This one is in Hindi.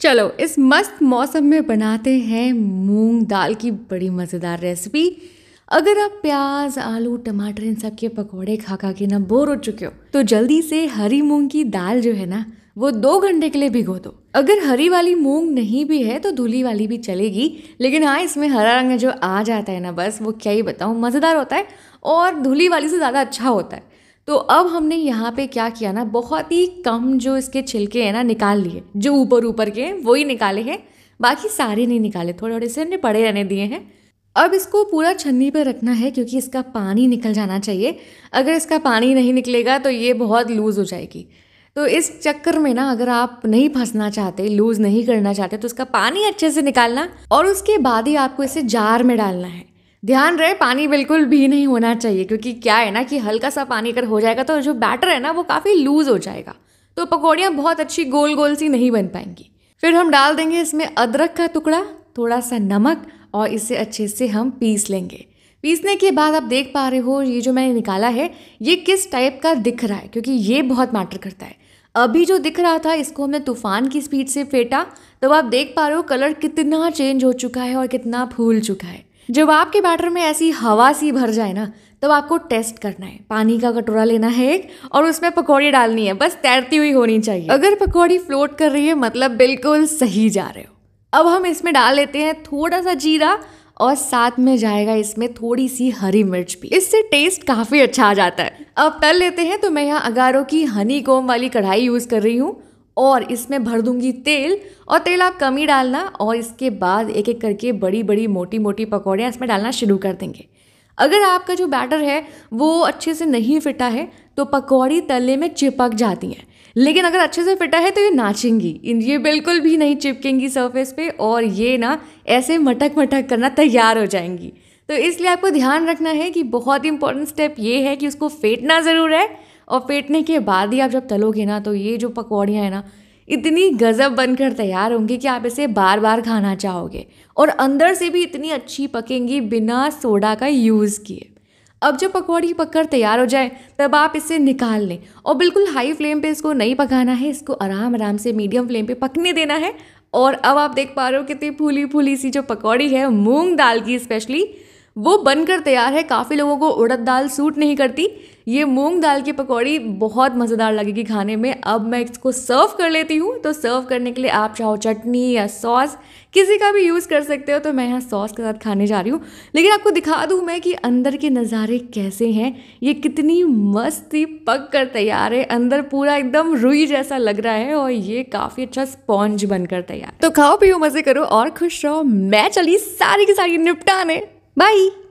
चलो इस मस्त मौसम में बनाते हैं मूंग दाल की बड़ी मज़ेदार रेसिपी अगर आप प्याज आलू टमाटर इन सब के पकौड़े खा खा के ना बोर हो चुके हो तो जल्दी से हरी मूंग की दाल जो है ना वो दो घंटे के लिए भिगो दो अगर हरी वाली मूंग नहीं भी है तो धुली वाली भी चलेगी लेकिन हाँ इसमें हरा रंग जो आ जाता है ना बस वो क्या ही बताऊँ मज़ेदार होता है और धुली वाली से ज़्यादा अच्छा होता है तो अब हमने यहाँ पे क्या किया ना बहुत ही कम जो इसके छिलके हैं ना निकाल लिए जो ऊपर ऊपर के वो ही निकाले हैं बाकी सारे नहीं निकाले थोड़े थोड़े से हमने पड़े रहने दिए हैं अब इसको पूरा छन्नी पर रखना है क्योंकि इसका पानी निकल जाना चाहिए अगर इसका पानी नहीं निकलेगा तो ये बहुत लूज़ हो जाएगी तो इस चक्कर में ना अगर आप नहीं फंसना चाहते लूज़ नहीं करना चाहते तो इसका पानी अच्छे से निकालना और उसके बाद ही आपको इसे जार में डालना है ध्यान रहे पानी बिल्कुल भी नहीं होना चाहिए क्योंकि क्या है ना कि हल्का सा पानी अगर हो जाएगा तो जो बैटर है ना वो काफ़ी लूज़ हो जाएगा तो पकौड़ियाँ बहुत अच्छी गोल गोल सी नहीं बन पाएंगी फिर हम डाल देंगे इसमें अदरक का टुकड़ा थोड़ा सा नमक और इसे अच्छे से हम पीस लेंगे पीसने के बाद आप देख पा रहे हो ये जो मैंने निकाला है ये किस टाइप का दिख रहा है क्योंकि ये बहुत मैटर करता है अभी जो दिख रहा था इसको हमने तूफान की स्पीड से फेंटा तब तो आप देख पा रहे हो कलर कितना चेंज हो चुका है और कितना फूल चुका है जब आपके बैटर में ऐसी हवा सी भर जाए ना तब आपको टेस्ट करना है पानी का कटोरा लेना है एक और उसमें पकौड़ी डालनी है बस तैरती हुई होनी चाहिए अगर पकौड़ी फ्लोट कर रही है मतलब बिल्कुल सही जा रहे हो अब हम इसमें डाल लेते हैं थोड़ा सा जीरा और साथ में जाएगा इसमें थोड़ी सी हरी मिर्च भी इससे टेस्ट काफ़ी अच्छा आ जाता है अब तल लेते हैं तो मैं यहाँ अगारों की हनी कोम वाली कढ़ाई यूज़ कर रही हूँ और इसमें भर दूंगी तेल और तेल आप कम ही डालना और इसके बाद एक एक करके बड़ी बड़ी मोटी मोटी पकौड़ियाँ इसमें डालना शुरू कर देंगे अगर आपका जो बैटर है वो अच्छे से नहीं फिटा है तो पकौड़ी तले में चिपक जाती हैं लेकिन अगर अच्छे से फिटा है तो ये नाचेंगी ये बिल्कुल भी नहीं चिपकेंगी सरफेस पे और ये ना ऐसे मटक मटक करना तैयार हो जाएंगी तो इसलिए आपको ध्यान रखना है कि बहुत इंपॉर्टेंट स्टेप ये है कि उसको फेंटना ज़रूर है और फेंटने के बाद ही आप जब तलोगे ना तो ये जो पकौड़ियाँ हैं ना इतनी गज़ब बनकर तैयार होंगी कि आप इसे बार बार खाना चाहोगे और अंदर से भी इतनी अच्छी पकेंगी बिना सोडा का यूज़ किए अब जब पकौड़ी पककर तैयार हो जाए तब आप इसे निकाल लें और बिल्कुल हाई फ्लेम पे इसको नहीं पकाना है इसको आराम आराम से मीडियम फ्लेम पे पकने देना है और अब आप देख पा रहे हो कितनी फूली फूली सी जो पकौड़ी है मूंग दाल की स्पेशली वो बनकर तैयार है काफ़ी लोगों को उड़द दाल सूट नहीं करती ये मूंग दाल की पकौड़ी बहुत मज़ेदार लगेगी खाने में अब मैं इसको सर्व कर लेती हूँ तो सर्व करने के लिए आप चाहो चटनी या सॉस किसी का भी यूज़ कर सकते हो तो मैं यहाँ सॉस के साथ खाने जा रही हूँ लेकिन आपको दिखा दूँ मैं कि अंदर के नज़ारे कैसे हैं ये कितनी मस्ती पक कर तैयार है अंदर पूरा एकदम रुई जैसा लग रहा है और ये काफ़ी अच्छा स्पॉन्ज बनकर तैयार तो खाओ पियो मज़े करो और खुश रहो मैं चली सारी की सारी निपटाने Bye.